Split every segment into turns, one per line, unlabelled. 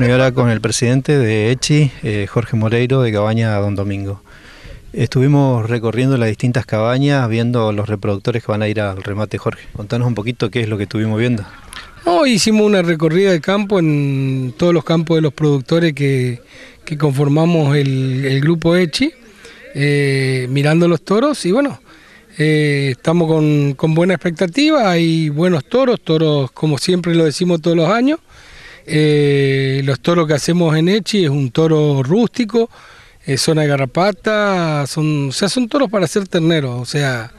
y ahora con el presidente de ECHI, eh, Jorge Moreiro, de Cabaña Don Domingo. Estuvimos recorriendo las distintas cabañas, viendo los reproductores que van a ir al remate, Jorge. Contanos un poquito qué es lo que estuvimos viendo. Hoy hicimos una recorrida
de campo en todos los campos de los productores que, conformamos el, el grupo ECHI. Eh, mirando los toros y bueno, eh, estamos con, buena expectativa, hay buenos toros, toros como siempre lo decimos todos los años. Eh, los toros que hacemos en Echi es un toro rústico, zona de garrapata, son, o sea, son toros para hacer terneros, o sea,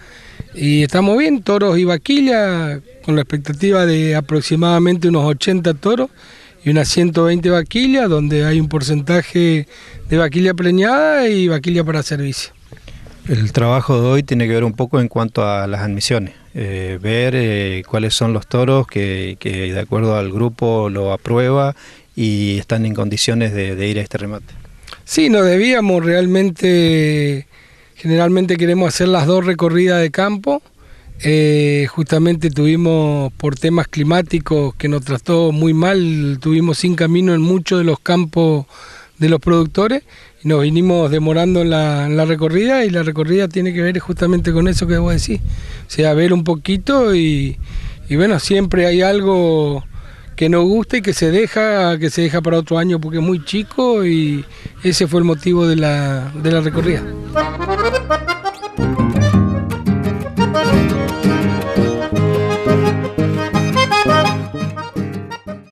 y estamos bien, toros y vaquilla, con la expectativa de aproximadamente unos 80 toros y unas 120 vaquillas, donde hay un porcentaje de vaquilla preñada y vaquilla para servicio.
El trabajo de hoy tiene que ver un poco en cuanto a las admisiones, eh, ver eh, cuáles son los toros que, de acuerdo al grupo lo aprueba y están en condiciones de ir a este remate. Sí, nos debíamos
realmente, generalmente queremos hacer las dos recorridas de campo, eh, justamente tuvimos por temas climáticos que nos trató muy mal, tuvimos sin camino en muchos de los campos de los productores y nos vinimos demorando en la, recorrida y la recorrida tiene que ver justamente con eso que vos decís, o sea, ver un poquito y, bueno, siempre hay algo que nos gusta y que se deja, que se deja para otro año porque es muy chico y ese fue el motivo de la recorrida.